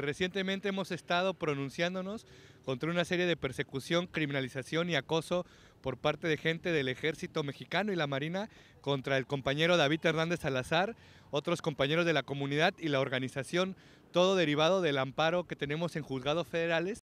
recientemente hemos estado pronunciándonos contra una serie de persecución, criminalización y acoso por parte de gente del ejército mexicano y la marina contra el compañero David Hernández Salazar, otros compañeros de la comunidad y la organización, todo derivado del amparo que tenemos en juzgados federales